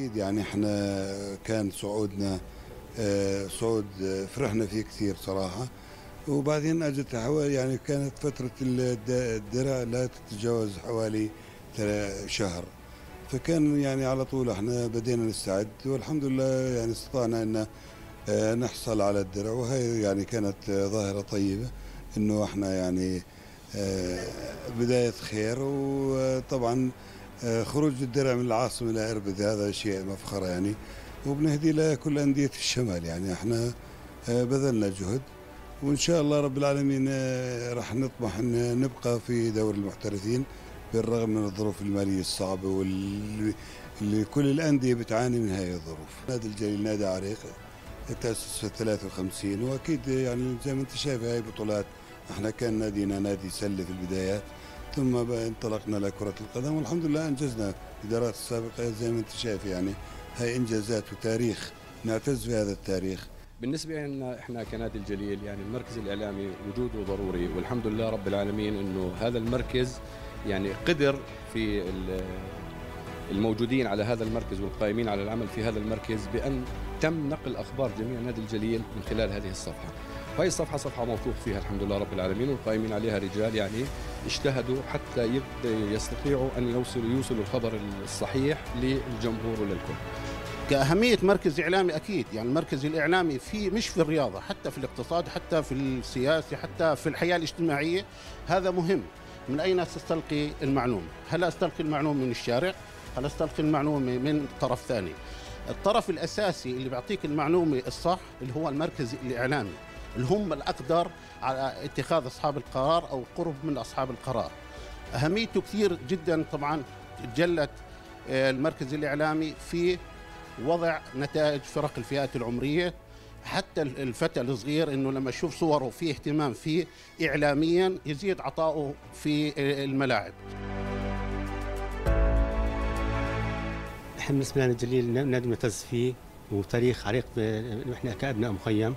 اكيد يعني احنا كان صعودنا آه، صعود آه، فرحنا فيه كثير صراحه وبعدين اجت حوالي يعني كانت فتره الدرع لا تتجاوز حوالي شهر فكان يعني على طول احنا بدينا نستعد والحمد لله يعني استطعنا ان آه، نحصل على الدرع وهي يعني كانت ظاهره طيبه انه احنا يعني بدايه خير وطبعا آه، خروج الدرع من العاصمة إلى إربد هذا شيء مفخرة يعني وبنهدي لكل أندية الشمال يعني احنا آه، بذلنا جهد وإن شاء الله رب العالمين آه، راح نطمح أن نبقى في دور المحترفين بالرغم من الظروف المالية الصعبة واللي كل الأندية بتعاني من هذه الظروف نادي الجليل نادي عريق تأسس في 53 وأكيد يعني زي ما أنت شايف هاي بطولات احنا كان نادينا نادي سلة في البدايات ثم انطلقنا لكرة القدم والحمد لله أنجزنا الإدارات السابقة زي ما أنت شايف يعني هاي إنجازات وتاريخ نعتز بهذا التاريخ بالنسبة لنا احنا كنادي الجليل يعني المركز الإعلامي وجوده ضروري والحمد لله رب العالمين انه هذا المركز يعني قدر في الموجودين على هذا المركز والقائمين على العمل في هذا المركز بأن تم نقل أخبار جميع نادي الجليل من خلال هذه الصفحة وهي الصفحه صفحه موثوق فيها الحمد لله رب العالمين والقائمين عليها رجال يعني اجتهدوا حتى يستطيعوا ان يوصلوا يوصلوا الخبر الصحيح للجمهور وللكل. كأهمية مركز إعلامي أكيد يعني المركز الإعلامي في مش في الرياضة حتى في الاقتصاد حتى في السياسة حتى في الحياة الاجتماعية هذا مهم من أين أستلقي المعلومة هل أستلقي المعلومة من الشارع هل أستلقي المعلومة من طرف ثاني الطرف الأساسي اللي بيعطيك المعلومة الصح اللي هو المركز الإعلامي اللي هم الأقدر على اتخاذ أصحاب القرار أو القرب من أصحاب القرار أهميته كثير جدا طبعا تجلت آه، المركز الإعلامي في وضع نتائج فرق الفئات العمرية حتى الفتى الصغير انه لما يشوف صوره في اهتمام فيه اعلاميا يزيد عطائه في الملاعب احنا بالنسبه لنا جليل نادي فيه وتاريخ عريق احنا كابناء مخيم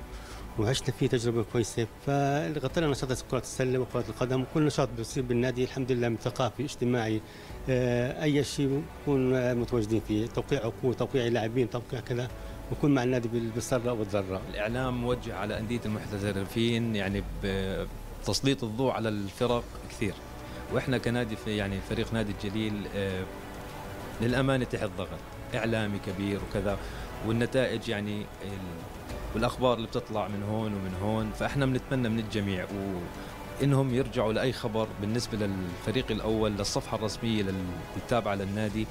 وعشنا فيه تجربه كويسه فغطينا نشاطات كره السله وكره القدم وكل نشاط بيصير بالنادي الحمد لله من ثقافي اجتماعي آه، اي شيء بنكون متواجدين فيه توقيع عقود توقيع لاعبين توقيع كذا بكون مع النادي بالسره والضراء الاعلام موجه على انديه المحترفين يعني بتسليط الضوء على الفرق كثير واحنا كنادي في يعني فريق نادي الجليل آه، للامانه تحت ضغط اعلامي كبير وكذا والنتائج يعني والاخبار اللي بتطلع من هون ومن هون فاحنا بنتمنى من الجميع و انهم يرجعوا لاي خبر بالنسبه للفريق الاول للصفحه الرسميه التابعه للنادي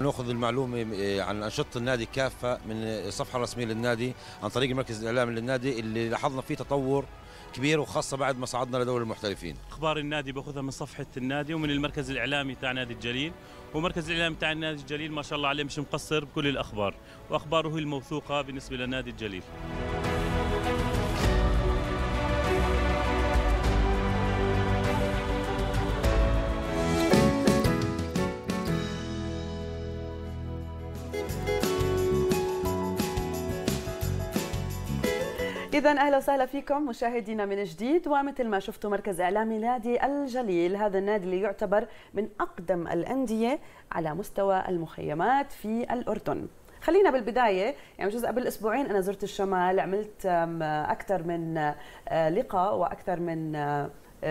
ناخذ المعلومه آه، عن انشطه النادي كافه من الصفحه الرسميه للنادي عن طريق المركز الاعلامي للنادي اللي لاحظنا فيه تطور كبير وخاصه بعد ما صعدنا لدوري المحترفين اخبار النادي باخذها من صفحه النادي ومن المركز الاعلامي تاع نادي الجليل ومركز الاعلام تاع نادي الجليل ما شاء الله عليه مش مقصر بكل الاخبار واخباره الموثوقه بالنسبه لنادي الجليل إذا أهلا وسهلا فيكم مشاهدينا من جديد ومثل ما شفتوا مركز إعلامي نادي الجليل هذا النادي اللي يعتبر من أقدم الأندية على مستوى المخيمات في الأردن خلينا بالبدايه يعني جزء قبل اسبوعين انا زرت الشمال عملت اكثر من آه، لقاء واكثر من آه،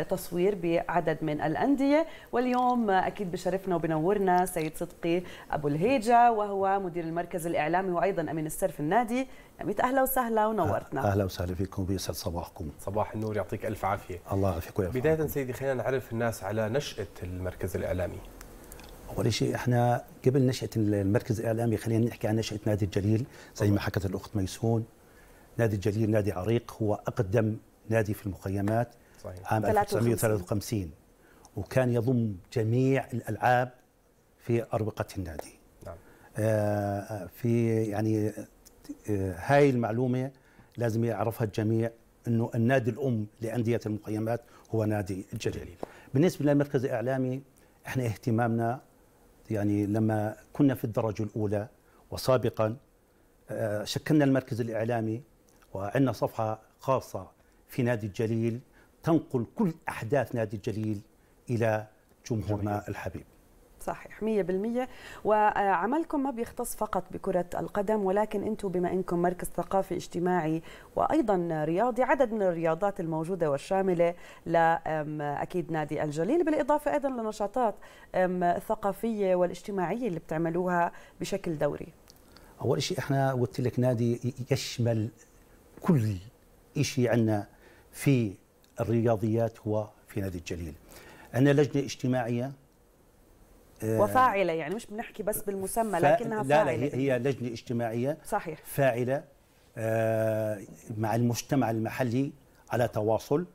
تصوير بعدد من الأندية واليوم أكيد بشرفنا وبنورنا سيد صدقي أبو الهيجة وهو مدير المركز الإعلامي وأيضا أمين السر في النادي أميت أهلا وسهلا ونورتنا أهلا وسهلا فيكم بيسعد صباحكم صباح النور يعطيك ألف عافية الله يعافيك ويعافيك بداية سيدي خلينا نعرف الناس على نشأة المركز الإعلامي اول شيء احنا قبل نشاه المركز الاعلامي خلينا نحكي عن نشاه نادي الجليل زي ما حكت الاخت ميسون نادي الجليل نادي عريق هو اقدم نادي في المخيمات صحيح. عام 1953 وكان يضم جميع الألعاب في أروقة النادي نعم. آه،, آه في يعني آه هاي المعلومة لازم يعرفها الجميع أنه النادي الأم لأندية المخيمات هو نادي الجليل بالنسبة للمركز الإعلامي احنا اهتمامنا يعني لما كنا في الدرجة الأولى وسابقا آه، شكلنا المركز الإعلامي وعندنا صفحة خاصة في نادي الجليل تنقل كل أحداث نادي الجليل إلى جمهورنا الحبيب صحيح 100% وعملكم ما بيختص فقط بكرة القدم ولكن أنتم بما أنكم مركز ثقافي اجتماعي وأيضا رياضي عدد من الرياضات الموجودة والشاملة لأكيد نادي الجليل بالإضافة أيضا لنشاطات الثقافية والاجتماعية اللي بتعملوها بشكل دوري أول شيء احنا قلت لك نادي يشمل كل شيء عندنا في الرياضيات هو في نادي الجليل عندنا لجنة اجتماعية آه، وفاعلة يعني مش بنحكي بس بالمسمى لكنها لا فاعلة لا هي لجنة اجتماعية صحيح فاعلة آه، مع المجتمع المحلي على تواصل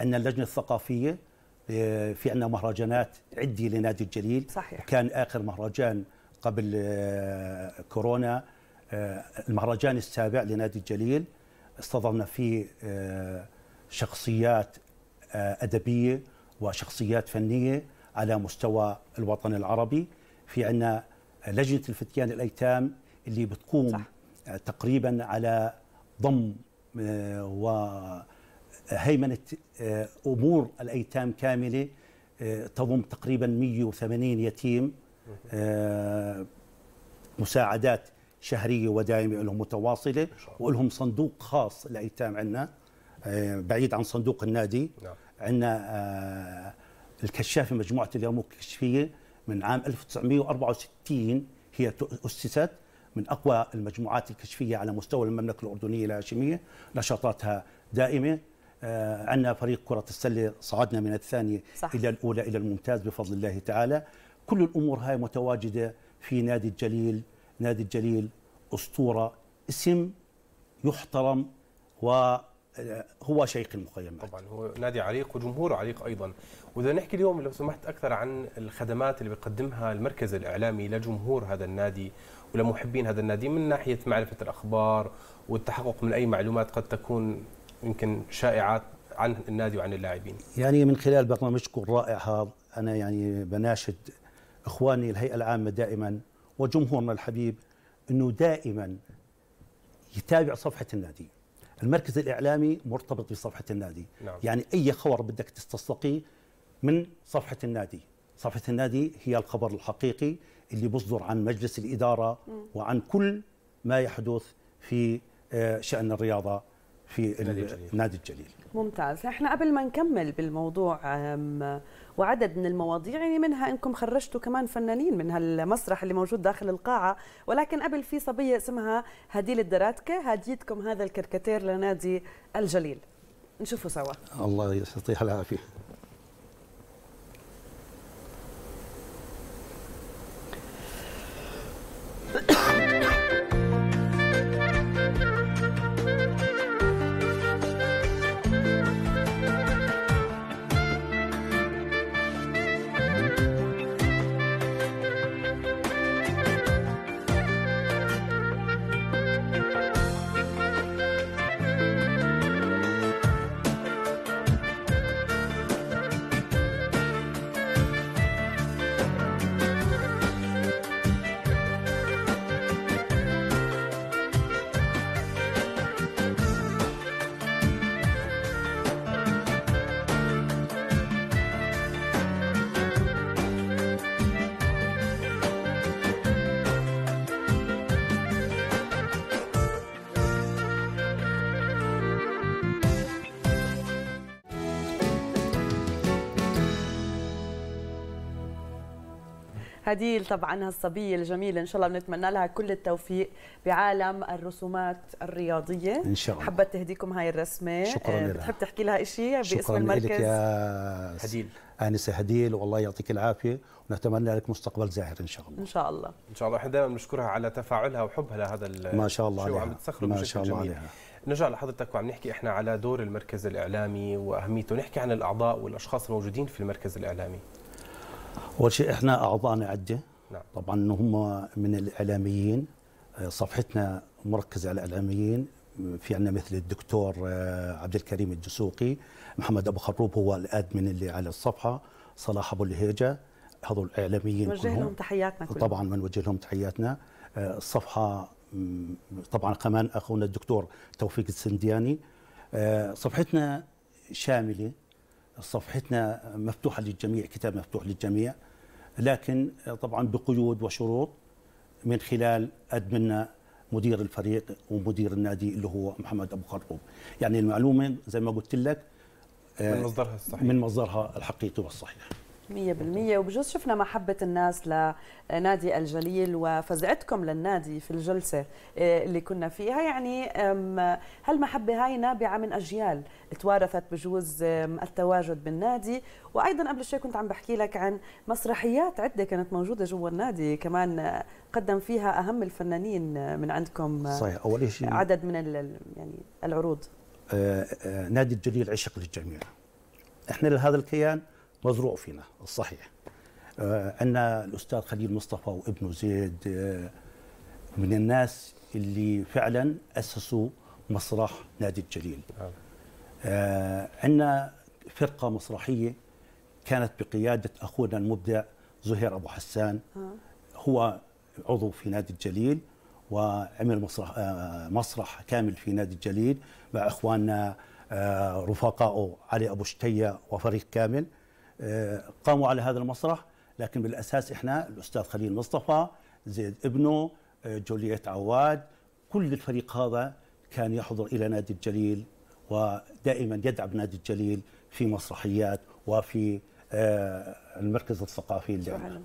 عندنا اللجنة الثقافية آه، في عندنا مهرجانات عدة لنادي الجليل صحيح كان آخر مهرجان قبل كورونا المهرجان السابع لنادي الجليل استضفنا فيه شخصيات آه، أدبية وشخصيات فنية على مستوى الوطن العربي في عنا لجنة الفتيان الأيتام اللي بتقوم صح. تقريبا على ضم آه، وهيمنة آه، أمور الأيتام كاملة تضم تقريبا 180 يتيم مساعدات شهرية ودائمة لهم متواصلة ولهم صندوق خاص الأيتام عندنا آه، بعيد عن صندوق النادي نعم. عندنا آه، الكشافه مجموعه اليرموك الكشفيه من عام 1964 هي اسست من اقوى المجموعات الكشفيه على مستوى المملكه الاردنيه الهاشميه نشاطاتها دائمه آه، عندنا فريق كره السله صعدنا من الثانيه صح. الى الاولى الى الممتاز بفضل الله تعالى كل الامور هاي متواجده في نادي الجليل نادي الجليل اسطوره اسم يحترم و هو شيخ المخيمات طبعا هو نادي عريق وجمهوره عريق ايضا واذا نحكي اليوم لو سمحت اكثر عن الخدمات اللي بيقدمها المركز الاعلامي لجمهور هذا النادي ولمحبين هذا النادي من ناحيه معرفه الاخبار والتحقق من اي معلومات قد تكون يمكن شائعات عن النادي وعن اللاعبين يعني من خلال برنامجكم الرائع هذا انا يعني بناشد اخواني الهيئه العامه دائما وجمهورنا الحبيب انه دائما يتابع صفحه النادي المركز الإعلامي مرتبط بصفحة النادي نعم. يعني أي خبر بدك تستسقيه من صفحة النادي صفحة النادي هي الخبر الحقيقي اللي بصدر عن مجلس الإدارة وعن كل ما يحدث في آه، شأن الرياضة في نادي الجليل ممتاز احنا قبل ما نكمل بالموضوع وعدد من المواضيع يعني منها انكم خرجتوا كمان فنانين من هالمسرح اللي موجود داخل القاعه ولكن قبل في صبيه اسمها هديل الدراتكه هديتكم هذا الكركتير لنادي الجليل نشوفه سوا الله يعطيها العافيه خديل طبعا هالصبيه الجميله ان شاء الله بنتمنى لها كل التوفيق بعالم الرسومات الرياضيه ان شاء الله حبت تهديكم هاي الرسمه شكرا آه، لها بتحب تحكي لها شيء يعني باسم المركز شكرا لك يا هديل انسه هديل والله يعطيك العافيه ونتمنى لك مستقبل زاهر ان شاء الله ان شاء الله ان شاء الله احنا دائما بنشكرها على تفاعلها وحبها لهذا ما شاء الله عليها ما شاء الله جميل. عليها نرجع لحضرتك وعم نحكي احنا على دور المركز الاعلامي واهميته نحكي عن الاعضاء والاشخاص الموجودين في المركز الاعلامي اول شيء احنا اعضائنا عده نعم. طبعا هم من الاعلاميين آه، صفحتنا مركزه على الاعلاميين في عندنا مثل الدكتور آه، عبد الكريم الدسوقي محمد ابو خروب هو الادمن اللي على الصفحه صلاح ابو الهيجه هذول الاعلاميين نوجه كلهم. لهم تحياتنا كلهم. طبعا بنوجه لهم تحياتنا آه، الصفحه طبعا كمان اخونا الدكتور توفيق السندياني صفحتنا شامله صفحتنا مفتوحه للجميع كتاب مفتوح للجميع لكن طبعا بقيود وشروط من خلال أدمنا مدير الفريق ومدير النادي اللي هو محمد ابو خرطوم يعني المعلومه زي ما قلت لك آه، من مصدرها الصحيح من مصدرها الحقيقي والصحيح 100% وبجوز شفنا محبة الناس لنادي الجليل وفزعتكم للنادي في الجلسة آه، اللي كنا فيها يعني هالمحبة هاي نابعة من أجيال توارثت بجوز التواجد بالنادي وأيضا قبل شوي كنت عم بحكي لك عن مسرحيات عدة كانت موجودة جوا النادي كمان قدم فيها أهم الفنانين من عندكم آه، صحيح أول شيء عدد من يعني العروض آه، نادي الجليل عشق للجميع احنا لهذا الكيان مزروع فينا الصحيح عندنا آه، الاستاذ خليل مصطفى وابنه زيد آه، من الناس اللي فعلا اسسوا مسرح نادي الجليل عندنا نعم. آه، فرقه مسرحيه كانت بقياده اخونا المبدع زهير ابو حسان هو عضو في نادي الجليل وعمل مسرح مسرح كامل في نادي الجليل مع اخواننا رفقائه علي ابو شتيه وفريق كامل آه، قاموا على هذا المسرح لكن بالاساس احنا الاستاذ خليل مصطفى زيد ابنه آه، جولييت عواد كل الفريق هذا كان يحضر الى نادي الجليل ودائما يدعم نادي الجليل في مسرحيات وفي آه، المركز الثقافي اللي عندنا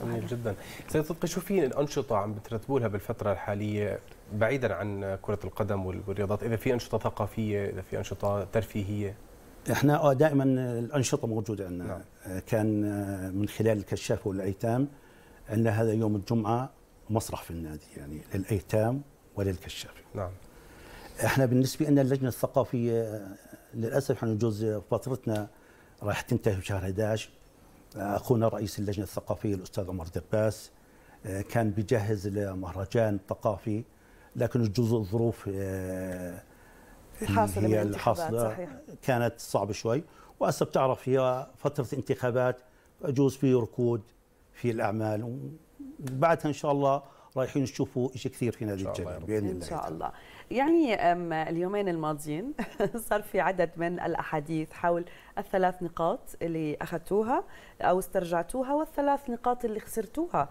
جميل جدا سيد صدقي شو في الانشطه عم بترتبوا لها بالفتره الحاليه بعيدا عن كره القدم والرياضات اذا في انشطه ثقافيه اذا في انشطه ترفيهيه احنا آه، دائما الانشطه موجوده عندنا نعم. كان آه، من خلال الكشاف والايتام عندنا هذا يوم الجمعه مسرح في النادي يعني للايتام وللكشاف نعم احنا بالنسبه لنا اللجنه الثقافيه آه، للاسف احنا جوز فترتنا راح تنتهي بشهر 11 اخونا رئيس اللجنه الثقافيه الاستاذ عمر دباس كان بيجهز لمهرجان ثقافي لكن جزء الظروف الحاصلة هي من الحاصلة صحيح. كانت صعبة شوي وأسف بتعرف هي فترة انتخابات اجوز في ركود في الأعمال وبعدها إن شاء الله رايحين نشوفوا شيء كثير في نادي الجنة باذن الله ان شاء الله يعني اليومين الماضيين صار في عدد من الاحاديث حول الثلاث نقاط اللي اخذتوها او استرجعتوها والثلاث نقاط اللي خسرتوها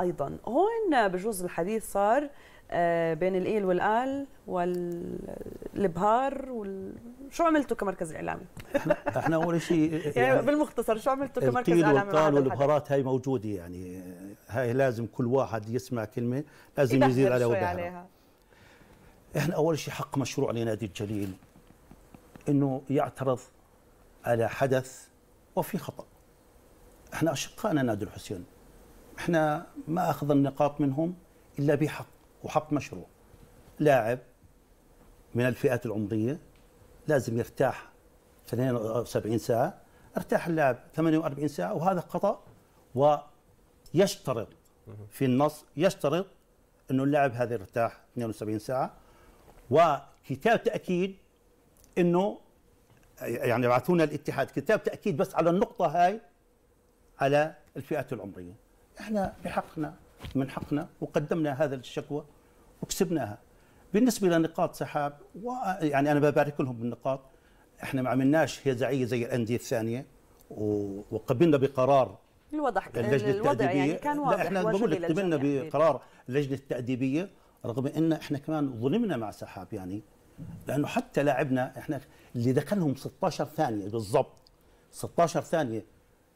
ايضا هون بجوز الحديث صار آه، بين الإيل والآل والإبهار وال... شو عملتوا كمركز إعلامي؟ احنا, احنا أول شيء يعني, يعني بالمختصر شو عملتوا كمركز إعلامي؟ القيل والقال والبهارات هاي موجودة يعني هاي لازم كل واحد يسمع كلمة لازم يزيد على ودها احنا أول شيء حق مشروع لنادي الجليل إنه يعترض على حدث وفي خطأ احنا أشقائنا نادي الحسين احنا ما أخذ النقاط منهم إلا بحق وحط مشروع لاعب من الفئات العمريه لازم يرتاح 72 ساعه ارتاح اللاعب 48 ساعه وهذا خطا ويشترط في النص يشترط انه اللاعب هذا يرتاح 72 ساعه وكتاب تاكيد انه يعني بعثونا الاتحاد كتاب تاكيد بس على النقطه هاي على الفئات العمريه احنا بحقنا من حقنا وقدمنا هذا الشكوى وكسبناها بالنسبه لنقاط سحاب يعني انا ببارك لهم بالنقاط احنا ما عملناش هزاعية زي الانديه الثانيه وقبلنا بقرار الوضع اللجنه الوضع يعني التاديبيه يعني كان واضح لا احنا بقول لك قبلنا بقرار اللجنه التاديبيه رغم ان احنا كمان ظلمنا مع سحاب يعني لانه حتى لاعبنا احنا اللي دخلهم 16 ثانيه بالضبط 16 ثانيه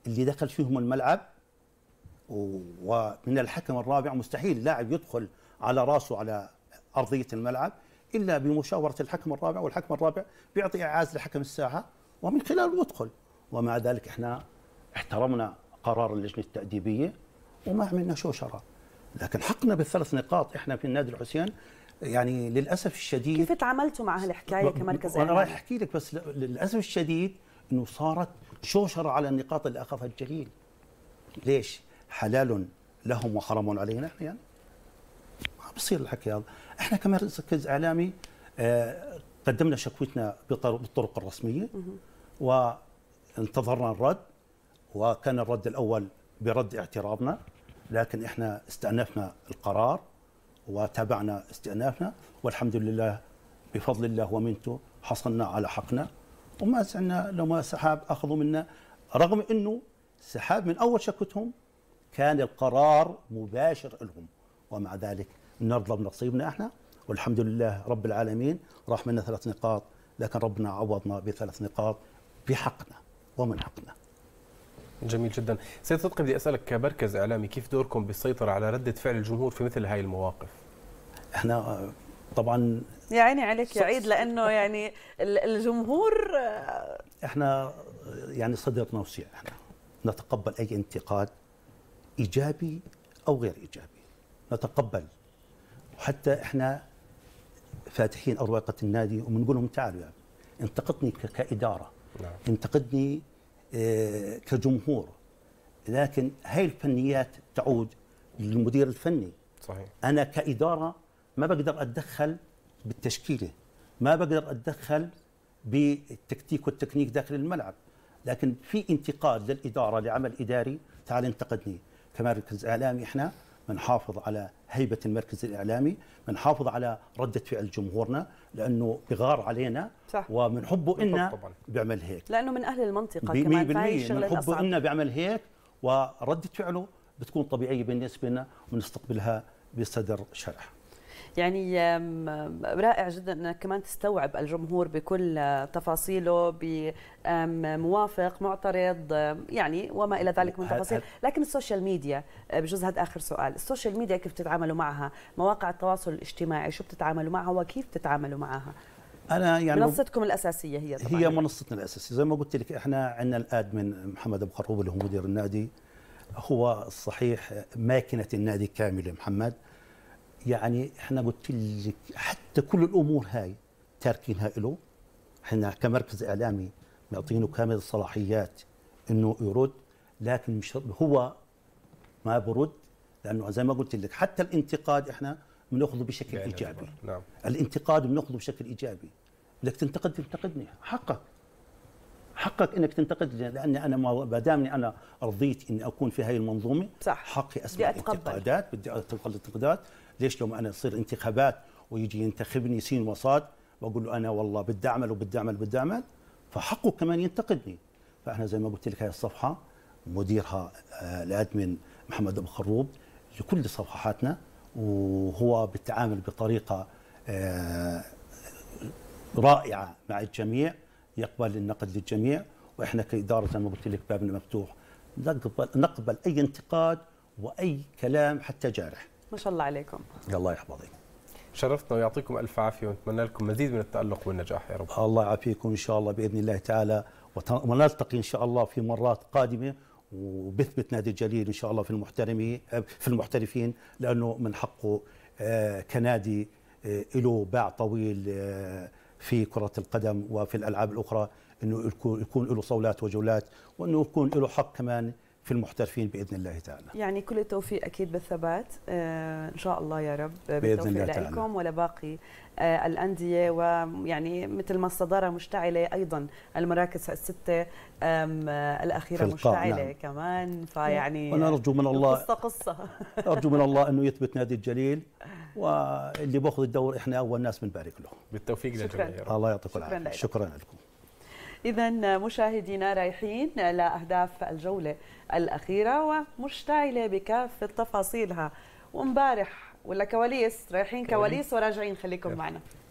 اللي دخل فيهم الملعب ومن الحكم الرابع مستحيل لاعب يدخل على راسه على ارضيه الملعب الا بمشاوره الحكم الرابع والحكم الرابع بيعطي اعاز لحكم الساحه ومن خلاله يدخل ومع ذلك احنا احترمنا قرار اللجنه التاديبيه وما عملنا شوشره لكن حقنا بالثلاث نقاط احنا في النادي الحسين يعني للاسف الشديد كيف تعاملتوا مع هالحكايه كمركز انا رايح احكي لك بس للاسف الشديد انه صارت شوشره على النقاط اللي اخذها الجليل ليش؟ حلال لهم وحرام علينا احنا يعني ما بصير الحكي هذا احنا كمركز اعلامي آه، قدمنا شكوتنا بالطرق الرسميه وانتظرنا الرد وكان الرد الاول برد اعتراضنا لكن احنا استأنفنا القرار وتابعنا استئنافنا والحمد لله بفضل الله ومنته حصلنا على حقنا وما سعنا لو ما سحاب اخذوا منا رغم انه سحاب من اول شكوتهم كان القرار مباشر لهم ومع ذلك نرضى بنصيبنا احنا والحمد لله رب العالمين راح منا ثلاث نقاط لكن ربنا عوضنا بثلاث نقاط بحقنا ومن حقنا جميل جدا سيد صدقي بدي اسالك كمركز اعلامي كيف دوركم بالسيطره على رده فعل الجمهور في مثل هاي المواقف احنا طبعا يا عيني عليك يا عيد لانه يعني الجمهور آه، احنا يعني صدرنا وسيع احنا نتقبل اي انتقاد ايجابي او غير ايجابي نتقبل وحتى احنا فاتحين اروقه النادي وبنقول لهم تعالوا يعني انتقدني كاداره نعم. انتقدني آه، كجمهور لكن هاي الفنيات تعود للمدير الفني صحيح انا كاداره ما بقدر اتدخل بالتشكيله ما بقدر اتدخل بالتكتيك والتكنيك داخل الملعب لكن في انتقاد للاداره لعمل اداري تعال انتقدني كمركز اعلامي احنا بنحافظ على هيبه المركز الاعلامي، بنحافظ على رده فعل جمهورنا لانه بغار علينا صح. ومن حبه إنا بيعمل هيك لانه من اهل المنطقه كمان فهي الشغله من حبه إنا بيعمل هيك وردة فعله بتكون طبيعيه بالنسبه لنا ونستقبلها بصدر شرح يعني رائع جدا انك كمان تستوعب الجمهور بكل آه، تفاصيله بموافق معترض يعني وما الى ذلك من تفاصيل لكن السوشيال ميديا آه، بجوز هذا اخر سؤال السوشيال ميديا كيف تتعاملوا معها مواقع التواصل الاجتماعي شو بتتعاملوا معها وكيف تتعاملوا معها انا يعني منصتكم الاساسيه هي طبعا هي منصتنا الاساسيه زي ما قلت لك احنا عندنا الادمن محمد ابو خروب اللي هو مدير النادي هو الصحيح ماكنه النادي كامله محمد يعني احنا قلت لك حتى كل الامور هاي تاركينها له احنا كمركز اعلامي معطينه كامل الصلاحيات انه يرد لكن مش هو ما برد لانه زي ما قلت لك حتى الانتقاد احنا بناخذه بشكل يعني ايجابي نعم. نعم. الانتقاد بناخذه بشكل ايجابي بدك تنتقد تنتقدني حقك حقك انك تنتقدني لاني انا ما دامني انا رضيت اني اكون في هذه المنظومه صح حقي اسمع انتقادات بدي اتقبل الانتقادات ليش يوم انا تصير انتخابات ويجي ينتخبني سين وصاد واقول له انا والله بدي اعمل وبدي اعمل وبدي اعمل فحقه كمان ينتقدني فاحنا زي ما قلت لك هاي الصفحه مديرها آه، الادمن محمد ابو خروب لكل صفحاتنا وهو بالتعامل بطريقه آه، رائعه مع الجميع يقبل النقد للجميع واحنا كاداره زي ما قلت لك بابنا مفتوح نقبل نقبل اي انتقاد واي كلام حتى جارح ما شاء الله عليكم الله يحفظك شرفتنا ويعطيكم الف عافيه ونتمنى لكم مزيد من التالق والنجاح يا رب الله يعافيكم ان شاء الله باذن الله تعالى ونلتقي ان شاء الله في مرات قادمه وبثبت نادي الجليل ان شاء الله في المحترمين في المحترفين لانه من حقه آه، كنادي آه، له باع طويل آه، في كرة القدم وفي الألعاب الأخرى أنه يكون له صولات وجولات وأنه يكون له حق كمان في المحترفين باذن الله تعالى يعني كل التوفيق اكيد بالثبات آه، ان شاء الله يا رب باذن الله تعالى لكم ولباقي آه، الانديه ويعني مثل ما الصداره مشتعله ايضا المراكز السته الاخيره مشتعله نعم. كمان فيعني ونرجو من الله قصه قصه ارجو من الله انه يثبت نادي الجليل واللي باخذ الدور احنا اول ناس بنبارك له بالتوفيق للجميع الله يعطيكم العافيه شكرا لكم إذا مشاهدينا رايحين لأهداف الجولة الأخيرة ومشتعلة بكافة تفاصيلها ومبارح ولا كواليس رايحين كواليس وراجعين خليكم معنا